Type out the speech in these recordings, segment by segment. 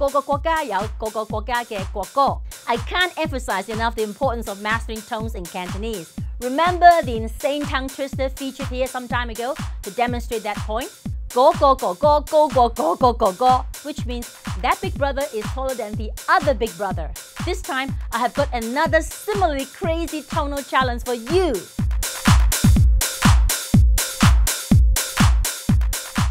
個個國家有個個國家嘅國歌。I can't emphasize enough the importance of mastering tones in Cantonese. Remember the insane tongue twister featured here some time ago to demonstrate that point? Go go go go go go go go go go, which means that big brother is taller than the other big brother. This time, I have got another similarly crazy tonal challenge for you.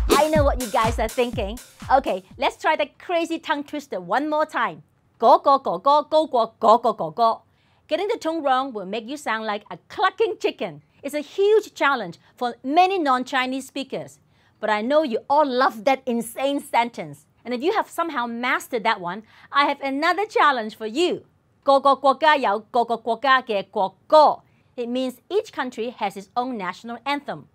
I know what you guys are thinking. Okay, let's try that crazy tongue twister one more time. Go, go, go, go, go, go, go, go, go, go. Getting the tone wrong will make you sound like a clucking chicken. It's a huge challenge for many non-Chinese speakers. But I know you all love that insane sentence. And if you have somehow mastered that one, I have another challenge for you. 各个国家有各个国家嘅国歌。It means each country has its own national anthem.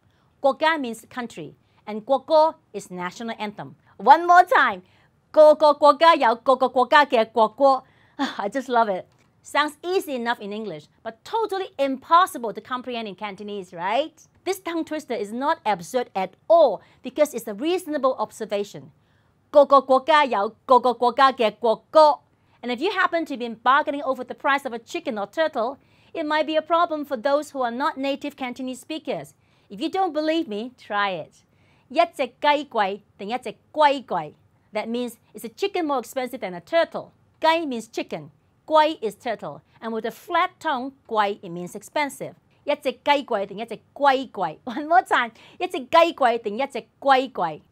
国家 means country, and 国歌 is national anthem. One more time，個個國家有個個國家嘅國歌。I just love it. Sounds easy enough in English, but totally impossible to comprehend in Cantonese, right? This tongue twister is not absurd at all because it's a reasonable observation. And if you happen to be bargaining over the price of a chicken or turtle, it might be a problem for those who are not native Cantonese speakers. If you don't believe me, try it that means is a chicken more expensive than a turtle? 雞 means chicken, guai is turtle, and with a flat tongue, guai it means expensive. one more time,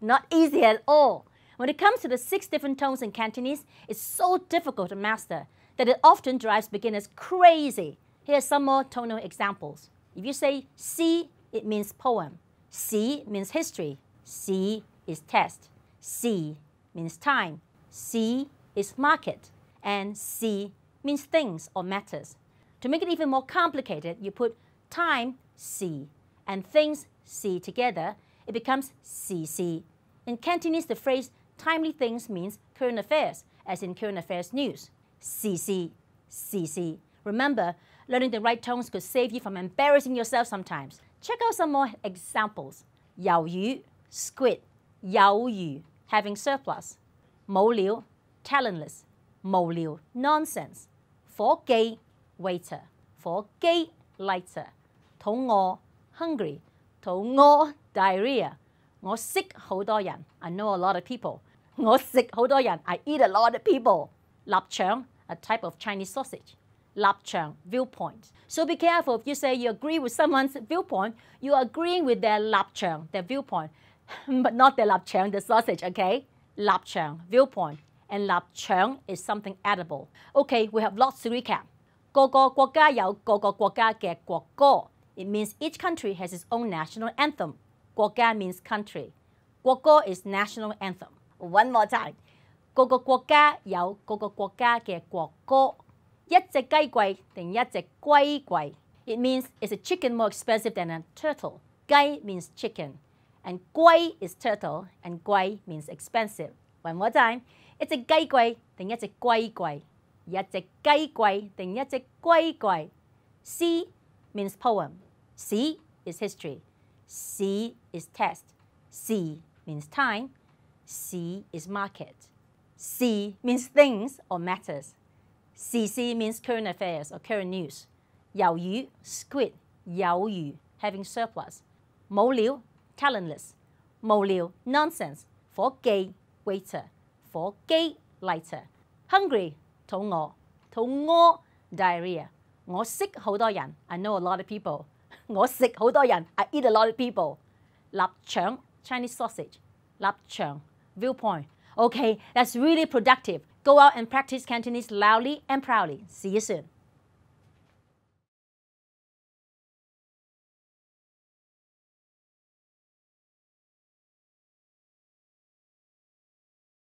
not easy at all. When it comes to the six different tones in Cantonese, it's so difficult to master that it often drives beginners crazy. Here are some more tonal examples. If you say si, it means poem. Si means history. C is test. C means time. C is market. And C means things or matters. To make it even more complicated, you put time C and things C together, it becomes CC. In Cantonese, the phrase timely things means current affairs, as in current affairs news. CC, CC. Remember, learning the right tones could save you from embarrassing yourself sometimes. Check out some more examples. 有魚 squid, 有餘 having surplus, liu, talentless, liu, nonsense, gay, waiter, gay, lighter, 肚餓 hungry, 肚屙 I know a lot of people。我食好多人，I eat a lot of people。臘腸，a type of Chinese sausage。立場 viewpoint. So be careful if you say you agree with someone's viewpoint, you are agreeing with their 立場 their viewpoint. but not the lap chang, the sausage, okay? Lap chang, viewpoint. And lap chang is something edible. Okay, we have lots to recap. It means each country has its own national anthem. 国家 means country. 国歌 is national anthem. One more time. 各個國家有各個國家嘅國歌。一隻雞貴定一隻龜貴。It means is a chicken more expensive than a turtle. 鸡 means chicken. And guai is turtle, and guai means expensive. One more time. 一隻雞貴定一隻龜貴，一隻雞貴定一隻龜貴。C means poem. C is history. C is test. C means time. C is market. C means things or matters. CC means current affairs or current news. yu, squid yu, having surplus. liu, talentless，無聊 nonsense，火機 waiter，火機 lighter，hungry 肚餓，肚屙 I know a lot of I eat a lot of people。臘腸 Chinese viewpoint. Okay, that's really productive. Go out and practice Cantonese loudly and proudly. See you soon.